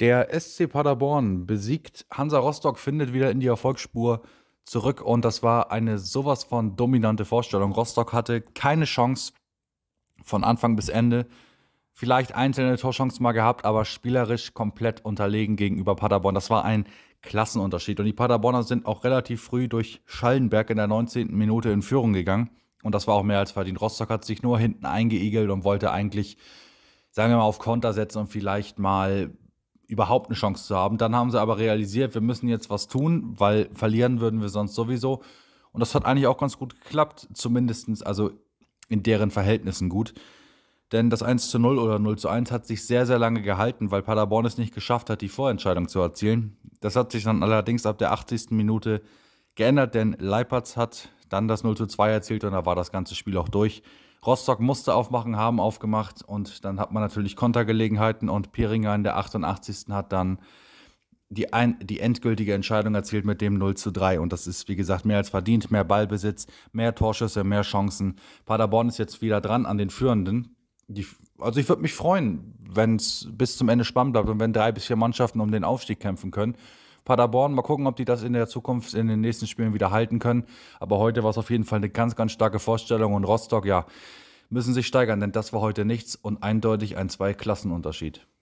Der SC Paderborn besiegt Hansa Rostock, findet wieder in die Erfolgsspur zurück und das war eine sowas von dominante Vorstellung. Rostock hatte keine Chance von Anfang bis Ende. Vielleicht einzelne Torchancen mal gehabt, aber spielerisch komplett unterlegen gegenüber Paderborn. Das war ein Klassenunterschied. Und die Paderborner sind auch relativ früh durch Schallenberg in der 19. Minute in Führung gegangen. Und das war auch mehr als verdient. Rostock hat sich nur hinten eingeigelt und wollte eigentlich, sagen wir mal, auf Konter setzen und vielleicht mal überhaupt eine Chance zu haben. Dann haben sie aber realisiert, wir müssen jetzt was tun, weil verlieren würden wir sonst sowieso. Und das hat eigentlich auch ganz gut geklappt, zumindest also in deren Verhältnissen gut. Denn das 1 zu 0 oder 0 zu 1 hat sich sehr, sehr lange gehalten, weil Paderborn es nicht geschafft hat, die Vorentscheidung zu erzielen. Das hat sich dann allerdings ab der 80. Minute geändert, denn Leipertz hat dann das 0 zu 2 erzielt und da war das ganze Spiel auch durch. Rostock musste aufmachen, haben aufgemacht und dann hat man natürlich Kontergelegenheiten und Piringer in der 88. hat dann die, ein, die endgültige Entscheidung erzielt mit dem 0 zu 3. Und das ist, wie gesagt, mehr als verdient, mehr Ballbesitz, mehr Torschüsse, mehr Chancen. Paderborn ist jetzt wieder dran an den Führenden. Die, also ich würde mich freuen, wenn es bis zum Ende spannend bleibt und wenn drei bis vier Mannschaften um den Aufstieg kämpfen können. Paderborn. Mal gucken, ob die das in der Zukunft, in den nächsten Spielen wieder halten können. Aber heute war es auf jeden Fall eine ganz, ganz starke Vorstellung. Und Rostock, ja, müssen sich steigern, denn das war heute nichts und eindeutig ein Zweiklassenunterschied.